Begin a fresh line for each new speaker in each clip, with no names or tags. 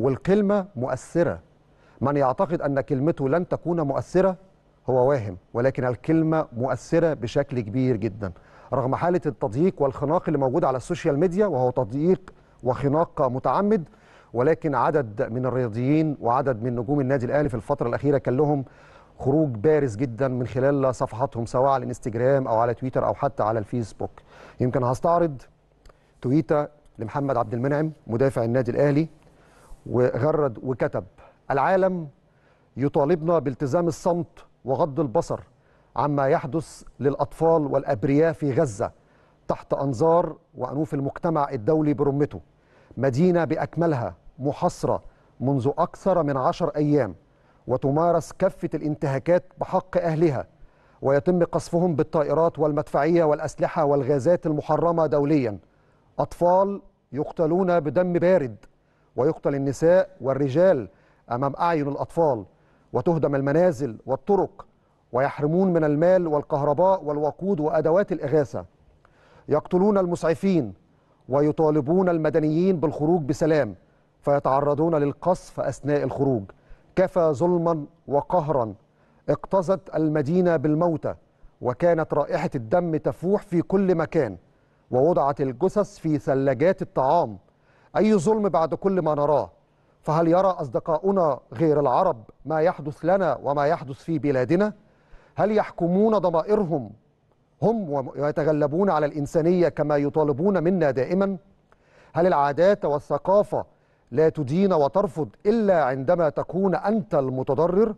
والكلمة مؤثرة من يعتقد أن كلمته لن تكون مؤثرة هو واهم ولكن الكلمة مؤثرة بشكل كبير جدا رغم حالة التضييق والخناق اللي موجود على السوشيال ميديا وهو تضييق وخناق متعمد ولكن عدد من الرياضيين وعدد من نجوم النادي الاهلي في الفتره الاخيره كان لهم خروج بارز جدا من خلال صفحاتهم سواء على الانستجرام او على تويتر او حتى على الفيسبوك يمكن هستعرض تويته لمحمد عبد المنعم مدافع النادي الاهلي وغرد وكتب العالم يطالبنا بالتزام الصمت وغض البصر عما يحدث للأطفال والأبرياء في غزة تحت أنظار وأنوف المجتمع الدولي برمته مدينة بأكملها محاصرة منذ أكثر من عشر أيام وتمارس كافة الانتهاكات بحق أهلها ويتم قصفهم بالطائرات والمدفعية والأسلحة والغازات المحرمة دوليا أطفال يقتلون بدم بارد ويقتل النساء والرجال أمام أعين الأطفال وتهدم المنازل والطرق ويحرمون من المال والكهرباء والوقود وأدوات الإغاثة يقتلون المسعفين ويطالبون المدنيين بالخروج بسلام فيتعرضون للقصف أثناء الخروج كفى ظلما وقهرا اقتزت المدينة بالموتى وكانت رائحة الدم تفوح في كل مكان ووضعت الجثث في ثلاجات الطعام أي ظلم بعد كل ما نراه فهل يرى أصدقاؤنا غير العرب ما يحدث لنا وما يحدث في بلادنا؟ هل يحكمون ضمائرهم هم ويتغلبون على الإنسانية كما يطالبون منا دائما؟ هل العادات والثقافة لا تدين وترفض إلا عندما تكون أنت المتضرر؟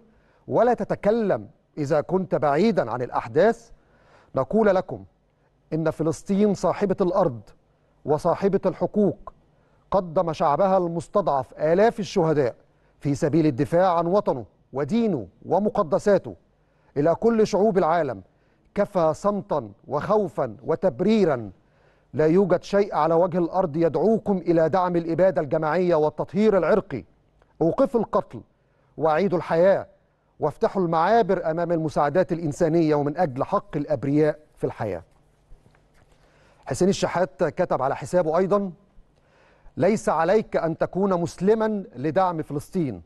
ولا تتكلم إذا كنت بعيدا عن الأحداث؟ نقول لكم إن فلسطين صاحبة الأرض وصاحبة الحقوق قدم شعبها المستضعف آلاف الشهداء في سبيل الدفاع عن وطنه ودينه ومقدساته إلى كل شعوب العالم كفى صمتا وخوفا وتبريرا لا يوجد شيء على وجه الأرض يدعوكم إلى دعم الإبادة الجماعية والتطهير العرقي أوقفوا القتل وعيدوا الحياة وافتحوا المعابر أمام المساعدات الإنسانية ومن أجل حق الأبرياء في الحياة حسين الشحات كتب على حسابه أيضا ليس عليك أن تكون مسلما لدعم فلسطين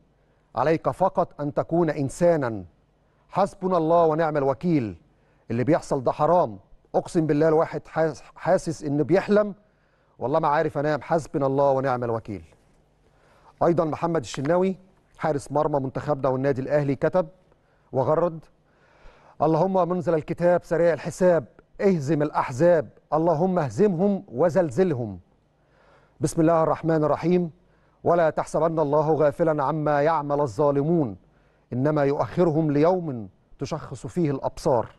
عليك فقط أن تكون إنسانا حسبنا الله ونعم الوكيل اللي بيحصل ده حرام أقسم بالله الواحد حاسس إنه بيحلم والله ما عارف أنام حسبنا الله ونعم الوكيل أيضا محمد الشناوي حارس مرمى منتخبنا والنادي الأهلي كتب وغرد اللهم منزل الكتاب سريع الحساب اهزم الأحزاب اللهم اهزمهم وزلزلهم بسم الله الرحمن الرحيم ولا تحسبن الله غافلا عما يعمل الظالمون إنما يؤخرهم ليوم تشخص فيه الأبصار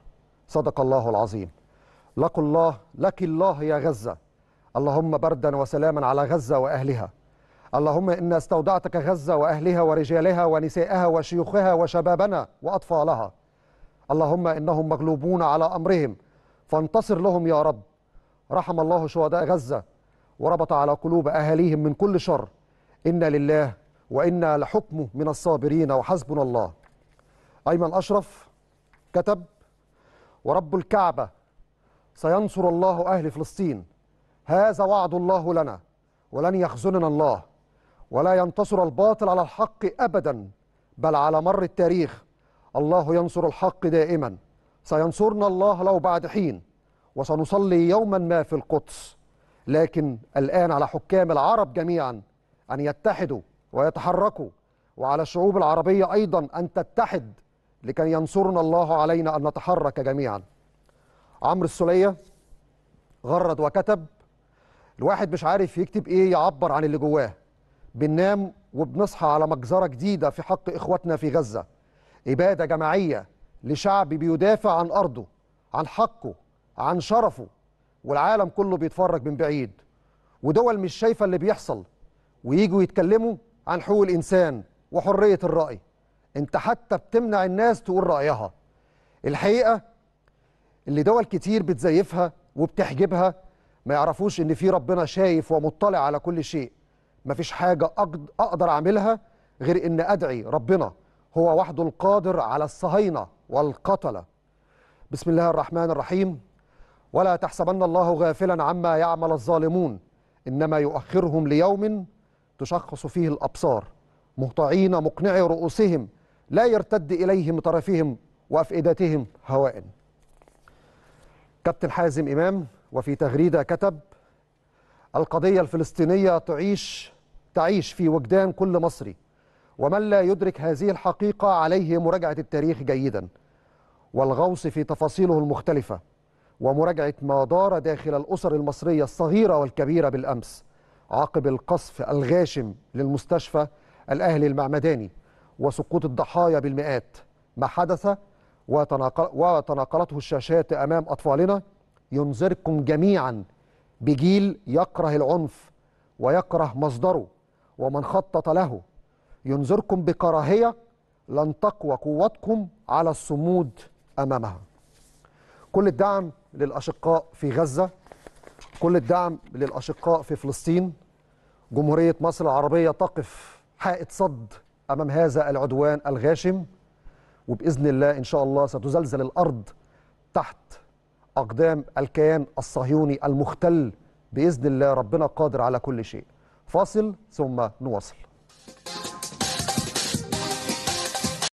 صدق الله العظيم لك الله لك الله يا غزة اللهم بردا وسلاما على غزة وأهلها اللهم إنا استودعتك غزة وأهلها ورجالها ونسائها وشيوخها وشبابنا وأطفالها اللهم إنهم مغلوبون على أمرهم فانتصر لهم يا رب رحم الله شهداء غزة وربط على قلوب أهاليهم من كل شر إنا لله وإنا لحكمه من الصابرين وحسبنا الله أيمن أشرف كتب ورب الكعبة سينصر الله أهل فلسطين هذا وعد الله لنا ولن يخزننا الله ولا ينتصر الباطل على الحق أبدا بل على مر التاريخ الله ينصر الحق دائما سينصرنا الله لو بعد حين وسنصلي يوما ما في القدس لكن الآن على حكام العرب جميعا أن يتحدوا ويتحركوا وعلى الشعوب العربية أيضا أن تتحد لكي ينصرنا الله علينا أن نتحرك جميعا عمرو السولية غرد وكتب الواحد مش عارف يكتب إيه يعبر عن اللي جواه بننام وبنصحى على مجزرة جديدة في حق إخواتنا في غزة إبادة جماعية لشعب بيدافع عن أرضه عن حقه عن شرفه والعالم كله بيتفرج من بعيد ودول مش شايفه اللي بيحصل وييجوا يتكلموا عن حقوق الانسان وحريه الراي انت حتى بتمنع الناس تقول رايها الحقيقه اللي دول كتير بتزيفها وبتحجبها ما يعرفوش ان في ربنا شايف ومطلع على كل شيء مفيش حاجه اقدر اعملها غير ان ادعي ربنا هو وحده القادر على الصهاينه والقتله بسم الله الرحمن الرحيم ولا تحسبن الله غافلا عما يعمل الظالمون إنما يؤخرهم ليوم تشخص فيه الأبصار مهطعين مقنعي رؤوسهم لا يرتد إليهم طرفهم وأفئدتهم هواء كابتن حازم إمام وفي تغريدة كتب القضية الفلسطينية تعيش تعيش في وجدان كل مصري ومن لا يدرك هذه الحقيقة عليه مراجعة التاريخ جيدا والغوص في تفاصيله المختلفة ومراجعة ما دار داخل الأسر المصرية الصغيرة والكبيرة بالأمس عقب القصف الغاشم للمستشفى الأهلي المعمداني وسقوط الضحايا بالمئات ما حدث وتناقلته الشاشات أمام أطفالنا ينذركم جميعا بجيل يكره العنف ويكره مصدره ومن خطط له ينذركم بكراهية لن تقوى قوتكم على الصمود أمامها كل الدعم للأشقاء في غزة كل الدعم للأشقاء في فلسطين جمهورية مصر العربية تقف حائط صد أمام هذا العدوان الغاشم وبإذن الله إن شاء الله ستزلزل الأرض تحت أقدام الكيان الصهيوني المختل بإذن الله ربنا قادر على كل شيء فاصل ثم نواصل